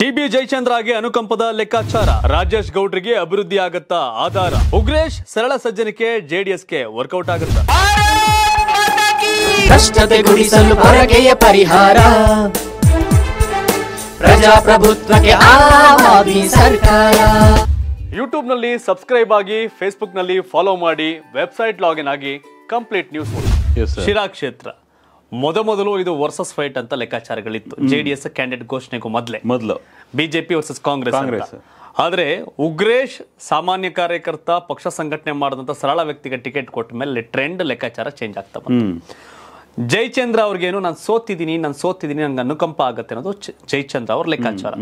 TB ಆಗಿ ಅನುಕಂಪದ ಲೆಕ್ಕಾಚಾರ ರಾಜೇಶ್ ಗೌಡ್ರಿಗೆ ಅಭಿವೃದ್ಧಿ ಆಗತ್ತಾ ಆಧಾರ ಉಗ್ರೇಶ್ ಸರಳ ಸಜ್ಜನಿಕೆ ಜೆಡಿಎಸ್ಗೆ ವರ್ಕೌಟ್ ಆಗುತ್ತ ಕಷ್ಟತೆ ಗುಡಿಸಲು ಪರಿಹಾರ ಪ್ರಜಾಪ್ರಭುತ್ವಕ್ಕೆ ಸರ್ಕಾರ ನಲ್ಲಿ ಸಬ್ಸ್ಕ್ರೈಬ್ ಆಗಿ ನಲ್ಲಿ ಫಾಲೋ ಮಾಡಿ ವೆಬ್ಸೈಟ್ ಲಾಗಿನ್ ಆಗಿ ಕಂಪ್ಲೀಟ್ ನ್ಯೂಸ್ ಶಿರಾ ಕ್ಷೇತ್ರ ಮೊದಮೊದಲು ಇದು ವರ್ಸಸ್ ಫೈಟ್ ಅಂತ ಲೆಕ್ಕಾಚಾರಗಳಿತ್ತು ಜೆ ಡಿ ಎಸ್ ಕ್ಯಾಂಡಿಡೇಟ್ ಘೋಷಣೆಗೂ ಮೊದಲೇ ಮೊದಲು ಬಿಜೆಪಿ ವರ್ಸಸ್ ಕಾಂಗ್ರೆಸ್ ಕಾಂಗ್ರೆಸ್ ಆದರೆ ಉಗ್ರೇಶ್ ಸಾಮಾನ್ಯ ಕಾರ್ಯಕರ್ತ ಪಕ್ಷ ಸಂಘಟನೆ ಮಾಡಿದಂಥ ಸರಳ ವ್ಯಕ್ತಿಗೆ ಟಿಕೆಟ್ ಕೊಟ್ಟ ಮೇಲೆ ಟ್ರೆಂಡ್ ಲೆಕ್ಕಾಚಾರ ಚೇಂಜ್ ಆಗ್ತಾ ಬಂತು ಜಯಚಂದ್ರ ಅವ್ರಿಗೇನು ನಾನು ಸೋತಿದ್ದೀನಿ ನಾನು ಸೋತಿದ್ದೀನಿ ನಂಗೆ ಅನುಕಂಪ ಆಗುತ್ತೆ ಅನ್ನೋದು ಜಯಚಂದ್ರ ಅವ್ರ ಲೆಕ್ಕಾಚಾರ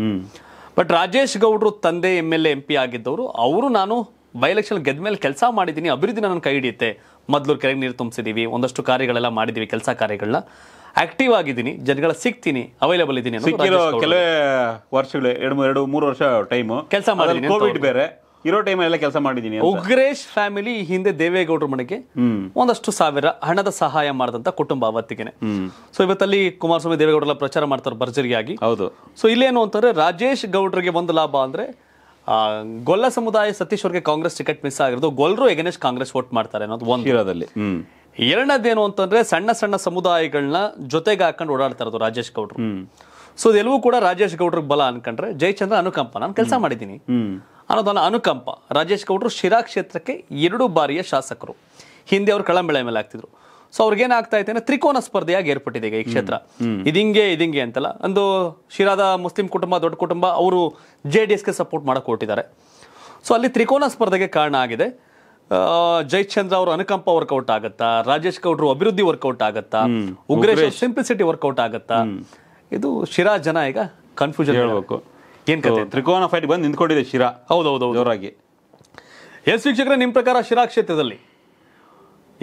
ಬಟ್ ರಾಜೇಶ್ ಗೌಡ್ರು ತಂದೆ M L A M P ಆಗಿದ್ದವರು ಅವರು ನಾನು ಬೈ ಎಲೆಕ್ಷನ್ ಗೆದ್ದ ಮೇಲೆ ಕೆಲಸ ಮಾಡಿದ್ದೀನಿ ಅಭಿವೃದ್ಧಿ ನನ್ನ ಕೈ ಹಿಡಿಯುತ್ತೆ ಮೊದಲು ಕೆರೆಗೆ ನೀರು ತುಂಬಿಸಿದ್ದೀವಿ ಒಂದಷ್ಟು ಕಾರ್ಯಗಳೆಲ್ಲ ಮಾಡಿದ್ದೀವಿ ಕೆಲಸ ಕಾರ್ಯಗಳನ್ನ ಆಕ್ಟಿವ್ ಆಗಿದ್ದೀನಿ ಜನಗಳ ಸಿಗ್ತೀನಿ ಅವೈಲೇಬಲ್ ಇದ್ದೀನಿ ಸಿಕ್ಕಿರೋ ಕೆಲವೇ ವರ್ಷಗಳು ಎರಡು ಎರಡು ಮೂರು ವರ್ಷ ಟೈಮ್ ಕೆಲಸ ಮಾಡಿ ಕೋವಿಡ್ ಬೇರೆ ಇರೋ ಟೈಮ್ ಎಲ್ಲ ಕೆಲಸ ಮಾಡಿದೀನಿ ಉಗ್ರೇಶ್ ಫ್ಯಾಮಿಲಿ ಈ ಹಿಂದೆ ದೇವೇಗೌಡರ ಮನೆಗೆ ಒಂದಷ್ಟು ಸಾವಿರ ಹಣದ ಸಹಾಯ ಮಾಡಿದಂತ ಕುಟುಂಬ ಅವತ್ತಿಗೆನೆ ಸೊ ಇವತ್ತಲ್ಲಿ ಕುಮಾರಸ್ವಾಮಿ ದೇವೇಗೌಡರ ಪ್ರಚಾರ ಮಾಡ್ತಾರೆ ಭರ್ಜರಿಯಾಗಿ ಹೌದು ಸೊ ಇಲ್ಲೇನು ಅಂತಾರೆ ರಾಜೇಶ್ ಗೌಡ್ರಿಗೆ ಒಂದು ಲಾಭ ಅಂದ್ರೆ ಗೊಲ್ಲ ಸಮುದಾಯ ಸತೀಶ್ ಅವ್ರಿಗೆ ಕಾಂಗ್ರೆಸ್ ಟಿಕೆಟ್ ಮಿಸ್ ಆಗಿರೋದು ಗೊಲ್ರು ಎಗನೆಸ್ಟ್ ಕಾಂಗ್ರೆಸ್ ವೋಟ್ ಮಾಡ್ತಾರೆ ಅನ್ನೋದು ಒಂದು ಶಿರಾದಲ್ಲಿ ಎರಡನೇದೇನು ಅಂತಂದ್ರೆ ಸಣ್ಣ ಸಣ್ಣ ಸಮುದಾಯಗಳನ್ನ ಜೊತೆಗೆ ಹಾಕೊಂಡು ಓಡಾಡ್ತಾ ಇರೋದು ರಾಜೇಶ್ ಗೌಡ್ರು ಸೊ ಇದೆಲ್ಲವೂ ಕೂಡ ರಾಜೇಶ್ ಗೌಡ್ರ ಬಲ ಅನ್ಕೊಂಡ್ರೆ ಜಯಚಂದ್ರ ಅನುಕಂಪ ನಾನು ಕೆಲಸ ಮಾಡಿದ್ದೀನಿ ಅನ್ನೋದನ್ನ ಅನುಕಂಪ ರಾಜೇಶ್ ಗೌಡ್ರು ಶಿರಾ ಕ್ಷೇತ್ರಕ್ಕೆ ಎರಡು ಬಾರಿಯ ಶಾಸಕರು ಹಿಂದೆ ಅವರು ಕಳಂಬೆಳೆ ಮೇಲೆ ಆಗ್ತಿದ್ರು ಸೊ ಅವ್ರಿಗೇನಾಗ್ತಾ ಇದೆ ತ್ರಿಕೋನ ಸ್ಪರ್ಧೆಯಾಗಿ ಏರ್ಪಟ್ಟಿದೆ ಈಗ ಈ ಕ್ಷೇತ್ರ ಇದಿಂಗೆ ಇದಿಂಗೆ ಅಂತಲ್ಲ ಒಂದು ಶಿರಾದ ಮುಸ್ಲಿಂ ಕುಟುಂಬ ದೊಡ್ಡ ಕುಟುಂಬ ಅವರು ಜೆ ಡಿ ಎಸ್ಗೆ ಸಪೋರ್ಟ್ ಮಾಡಕ್ ಹೊರಟಿದ್ದಾರೆ ಸೊ ಅಲ್ಲಿ ತ್ರಿಕೋನ ಸ್ಪರ್ಧೆಗೆ ಕಾರಣ ಆಗಿದೆ ಜಯಚಂದ್ರ ಅವರು ಅನುಕಂಪ ವರ್ಕೌಟ್ ಆಗತ್ತಾ ರಾಜೇಶ್ ಗೌಡ್ರು ಅಭಿವೃದ್ಧಿ ವರ್ಕೌಟ್ ಆಗತ್ತಾ ಉಗ್ರೇಶ್ ಸಿಂಪ್ಲಿಸಿಟಿ ವರ್ಕೌಟ್ ಆಗತ್ತಾ ಇದು ಶಿರಾ ಜನ ಈಗ ಕನ್ಫ್ಯೂಷನ್ ಹೇಳಬೇಕು ಏನ್ ತ್ರಿಕೋನ ಫೈಟ್ ಬಂದು ನಿಂತ್ಕೊಂಡಿದೆ ಶಿರಾ ಹೌದೌದು ಜೋರಾಗಿ ಎಸ್ ವೀಕ್ಷಕರ ನಿಮ್ಮ ಪ್ರಕಾರ ಶಿರಾ ಕ್ಷೇತ್ರದಲ್ಲಿ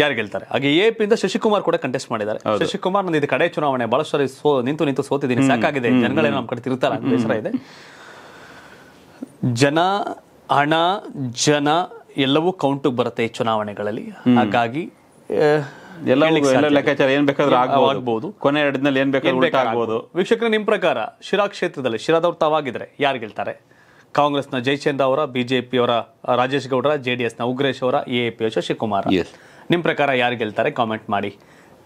ಯಾರು ಗೆಲ್ತಾರೆ ಹಾಗೆ ಎ ಪಿಯಿಂದ ಶಶಿಕುಮಾರ್ ಕೂಡ ಕಂಟೆಸ್ಟ್ ಮಾಡಿದ್ದಾರೆ ಶಶಿಕುಮಾರ್ ನಂದು ಇದು ಕಡೆ ಚುನಾವಣೆ ಬಹಳಷ್ಟು ಸೋ ನಿಂತು ನಿಂತು ಸೋತಿದ್ದೀನಿ ಸಾಕಾಗಿದೆ ಜನಗಳೇನು ನಮ್ಮ ಕಡೆ ತಿರುತ್ತಾರ ಬೇಸರ ಇದೆ ಜನ ಹಣ ಜನ ಎಲ್ಲವೂ ಕೌಂಟಿಗೆ ಬರುತ್ತೆ ಈ ಚುನಾವಣೆಗಳಲ್ಲಿ ಹಾಗಾಗಿ ಎಲ್ಲ ಲೆಕ್ಕಾಚಾರ ಏನ್ ಬೇಕಾದ್ರೂ ಆಗಬಹುದು ಕೊನೆ ಎರಡನಲ್ಲಿ ಏನ್ ಬೇಕಾದ್ರೂ ಆಗಬಹುದು ವೀಕ್ಷಕರ ನಿಮ್ ಪ್ರಕಾರ ಶಿರಾ ಕ್ಷೇತ್ರದಲ್ಲಿ ಶಿರಾದವ್ರು ತಾವಾಗಿದ್ರೆ ಯಾರು ಗೆಲ್ತಾರೆ ಕಾಂಗ್ರೆಸ್ನ ಜಯಚಂದ್ರ ಅವರ ಬಿಜೆಪಿ ಅವರ ರಾಜೇಶ್ ಗೌಡರ ಜೆಡಿಎಸ್ನ ಉಗ್ರೇಶ್ ಅವರ ಎ ಪಿ ಶಶಿಕುಮಾರ್ ನಿಮ್ಮ ಪ್ರಕಾರ ಯಾರು ಗೆಲ್ತಾರೆ ಕಾಮೆಂಟ್ ಮಾಡಿ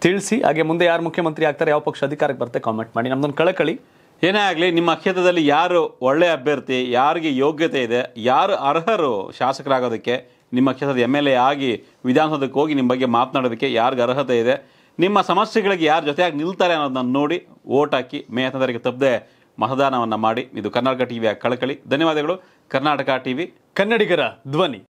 ತಿಳಿಸಿ ಹಾಗೆ ಮುಂದೆ ಯಾರು ಮುಖ್ಯಮಂತ್ರಿ ಆಗ್ತಾರೆ ಯಾವ ಪಕ್ಷ ಅಧಿಕಾರಕ್ಕೆ ಬರುತ್ತೆ ಕಾಮೆಂಟ್ ಮಾಡಿ ನಮ್ಮದೊಂದು ಕಳಕಳಿ ಏನೇ ಆಗಲಿ ನಿಮ್ಮ ಕ್ಷೇತ್ರದಲ್ಲಿ ಯಾರು ಒಳ್ಳೆಯ ಅಭ್ಯರ್ಥಿ ಯಾರಿಗೆ ಯೋಗ್ಯತೆ ಇದೆ ಯಾರು ಅರ್ಹರು ಶಾಸಕರಾಗೋದಕ್ಕೆ ನಿಮ್ಮ ಕ್ಷೇತ್ರದ ಎಮ್ ಎಲ್ ಎ ಆಗಿ ವಿಧಾನಸೌಧಕ್ಕೆ ಹೋಗಿ ನಿಮ್ಮ ಬಗ್ಗೆ ಮಾತನಾಡೋದಕ್ಕೆ ಯಾರಿಗೆ ಅರ್ಹತೆ ಇದೆ ನಿಮ್ಮ ಸಮಸ್ಯೆಗಳಿಗೆ ಯಾರ ಜೊತೆಯಾಗಿ ನಿಲ್ತಾರೆ ಅನ್ನೋದನ್ನ ನೋಡಿ ವೋಟ್ ಹಾಕಿ ಮೇ ಹತ್ತನೇ ತಪ್ಪದೆ ಮತದಾನವನ್ನು ಮಾಡಿ ಇದು ಕರ್ನಾಟಕ ಟಿವಿಯ ಕಳಕಳಿ ಧನ್ಯವಾದಗಳು ಕರ್ನಾಟಕ ಟಿವಿ ಕನ್ನಡಿಗರ ಧ್ವನಿ